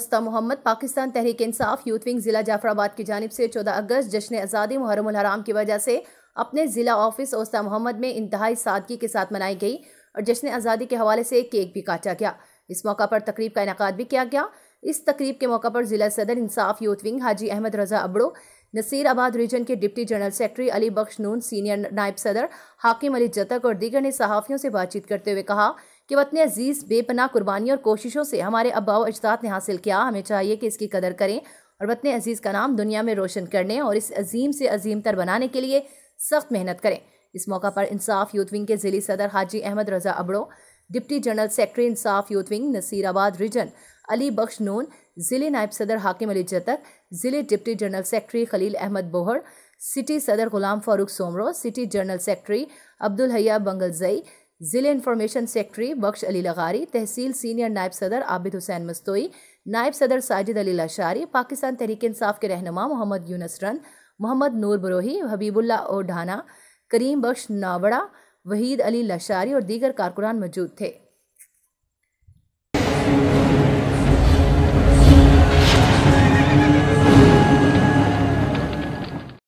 मुस्ता Mohammad Pakistan Tehreek Insaf youth wing ज़िला जाफराबाद की जानब से चौदह अगस्त जश्न आज़ादी मुहरम हराम की वजह से अपने ज़िला ऑफिस उस्ता मोहम्मद में इंतहाई सादगी के साथ मनाई गई और जश्न आज़ादी के हवाले से केक भी काटा गया इस मौका पर तकरीब का इनका भी किया गया इस तकरीब के मौका पर ज़िला सदर Insaf youth wing Haji Ahmed Raza Abro Naseerabad region के deputy general secretary Ali Bakhsh Noon senior नायब सदर हाकिम अली जतक और दीगर ने सहाफ़ियों से बातचीत करते हुए कहा कि वतन अजीज़ बेपना कुर्बानी और कोशिशों से हमारे अबाव अजदाद ने हासिल किया हमें चाहिए कि इसकी कदर करें और वतन अजीज़ का नाम दुनिया में रोशन करने और इस अजीम से अजीम तर बनाने के लिए सख्त मेहनत करें इस मौका पर इंसाफ यूथ विंग के ज़िली सदर Haji Ahmed Raza Abro deputy general secretary Insaf youth wing Naseerabad region Ali Bakhsh Noon ज़िले नायब सदर हाकिम अली जतक ज़िले deputy general secretary Khalil Ahmed Bohar city सदर Ghulam Farooq Soomro city general secretary Abdul Haya Bangalzai ज़िले इंफॉर्मेशन सेक्रेटरी बख्श अली लगारी तहसील सीनियर नायब सदर आबिद हुसैन मस्तोई नायब सदर साजिद अली लाशारी पाकिस्तान तहरीक इंसाफ के रहनुमा मोहम्मद यूनस रन मोहम्मद नूर बरोही हबीबुल्ला ओढ़ाना करीम बख्श नावड़ा वहीद अली लाशारी और दीगर कारकुनान मौजूद थे